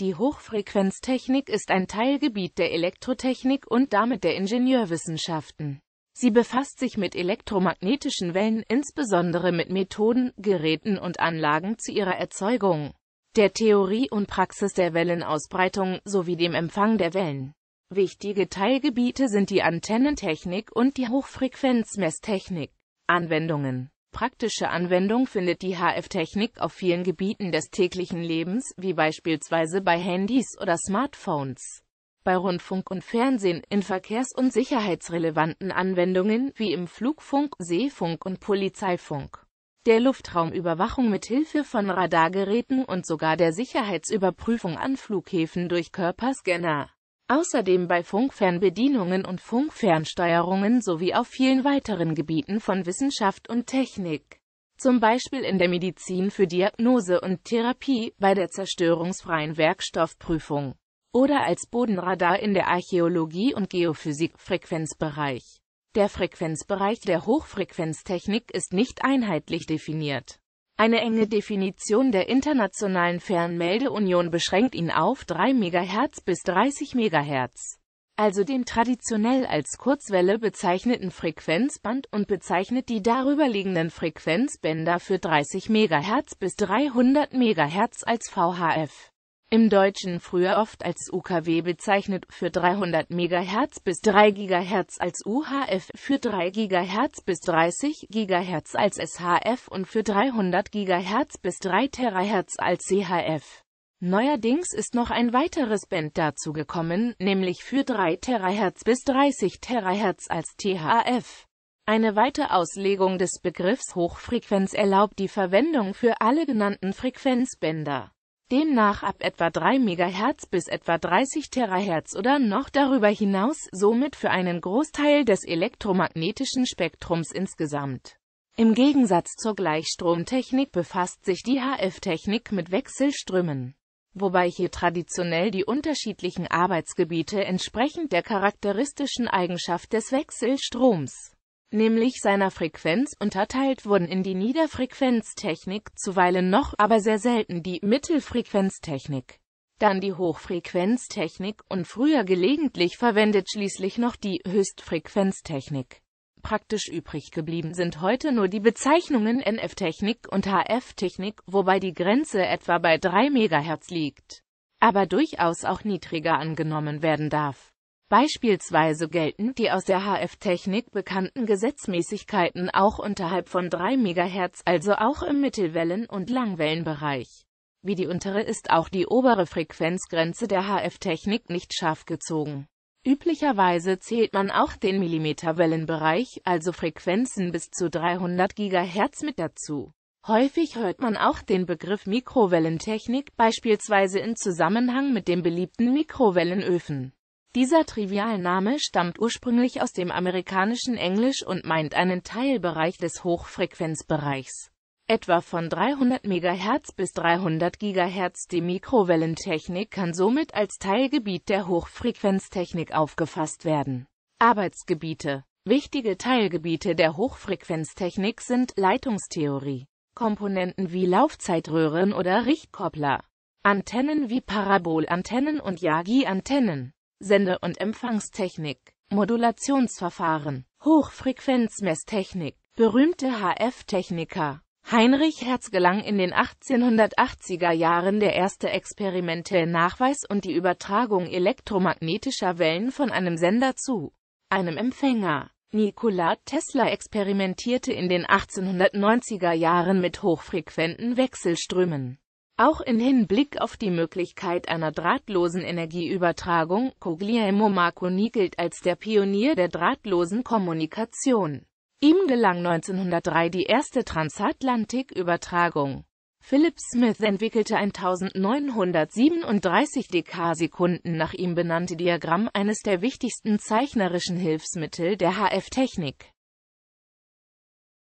Die Hochfrequenztechnik ist ein Teilgebiet der Elektrotechnik und damit der Ingenieurwissenschaften. Sie befasst sich mit elektromagnetischen Wellen, insbesondere mit Methoden, Geräten und Anlagen zu ihrer Erzeugung, der Theorie und Praxis der Wellenausbreitung sowie dem Empfang der Wellen. Wichtige Teilgebiete sind die Antennentechnik und die Hochfrequenzmesstechnik. Anwendungen Praktische Anwendung findet die HF-Technik auf vielen Gebieten des täglichen Lebens, wie beispielsweise bei Handys oder Smartphones. Bei Rundfunk und Fernsehen, in verkehrs- und sicherheitsrelevanten Anwendungen, wie im Flugfunk, Seefunk und Polizeifunk. Der Luftraumüberwachung mit Hilfe von Radargeräten und sogar der Sicherheitsüberprüfung an Flughäfen durch Körperscanner außerdem bei Funkfernbedienungen und Funkfernsteuerungen sowie auf vielen weiteren Gebieten von Wissenschaft und Technik. Zum Beispiel in der Medizin für Diagnose und Therapie, bei der zerstörungsfreien Werkstoffprüfung oder als Bodenradar in der Archäologie und Geophysik Frequenzbereich. Der Frequenzbereich der Hochfrequenztechnik ist nicht einheitlich definiert. Eine enge Definition der Internationalen Fernmeldeunion beschränkt ihn auf 3 MHz bis 30 MHz, also dem traditionell als Kurzwelle bezeichneten Frequenzband und bezeichnet die darüber liegenden Frequenzbänder für 30 MHz bis 300 MHz als VHF im Deutschen früher oft als UKW bezeichnet, für 300 MHz bis 3 GHz als UHF, für 3 GHz bis 30 GHz als SHF und für 300 GHz bis 3 THz als CHF. Neuerdings ist noch ein weiteres Band dazu gekommen, nämlich für 3 THz bis 30 THz als THF. Eine weitere Auslegung des Begriffs Hochfrequenz erlaubt die Verwendung für alle genannten Frequenzbänder demnach ab etwa 3 MHz bis etwa 30 THz oder noch darüber hinaus, somit für einen Großteil des elektromagnetischen Spektrums insgesamt. Im Gegensatz zur Gleichstromtechnik befasst sich die HF-Technik mit Wechselströmen, wobei hier traditionell die unterschiedlichen Arbeitsgebiete entsprechend der charakteristischen Eigenschaft des Wechselstroms nämlich seiner Frequenz, unterteilt wurden in die Niederfrequenztechnik, zuweilen noch, aber sehr selten die Mittelfrequenztechnik, dann die Hochfrequenztechnik und früher gelegentlich verwendet schließlich noch die Höchstfrequenztechnik. Praktisch übrig geblieben sind heute nur die Bezeichnungen NF-Technik und HF-Technik, wobei die Grenze etwa bei 3 MHz liegt, aber durchaus auch niedriger angenommen werden darf. Beispielsweise gelten die aus der HF-Technik bekannten Gesetzmäßigkeiten auch unterhalb von 3 MHz, also auch im Mittelwellen- und Langwellenbereich. Wie die untere ist auch die obere Frequenzgrenze der HF-Technik nicht scharf gezogen. Üblicherweise zählt man auch den Millimeterwellenbereich, also Frequenzen bis zu 300 GHz mit dazu. Häufig hört man auch den Begriff Mikrowellentechnik beispielsweise in Zusammenhang mit den beliebten Mikrowellenöfen. Dieser Trivialname stammt ursprünglich aus dem amerikanischen Englisch und meint einen Teilbereich des Hochfrequenzbereichs, etwa von 300 MHz bis 300 GHz. Die Mikrowellentechnik kann somit als Teilgebiet der Hochfrequenztechnik aufgefasst werden. Arbeitsgebiete Wichtige Teilgebiete der Hochfrequenztechnik sind Leitungstheorie, Komponenten wie Laufzeitröhren oder Richtkoppler, Antennen wie Parabolantennen und Yagi-Antennen. Sende- und Empfangstechnik, Modulationsverfahren, Hochfrequenzmesstechnik, berühmte HF-Techniker. Heinrich Herz gelang in den 1880er Jahren der erste experimentelle Nachweis und die Übertragung elektromagnetischer Wellen von einem Sender zu einem Empfänger. Nikola Tesla experimentierte in den 1890er Jahren mit hochfrequenten Wechselströmen. Auch in Hinblick auf die Möglichkeit einer drahtlosen Energieübertragung, Guglielmo Marconi gilt als der Pionier der drahtlosen Kommunikation. Ihm gelang 1903 die erste Transatlantikübertragung. Philip Smith entwickelte ein 1937 Dekarsekunden nach ihm benannte Diagramm eines der wichtigsten zeichnerischen Hilfsmittel der HF-Technik.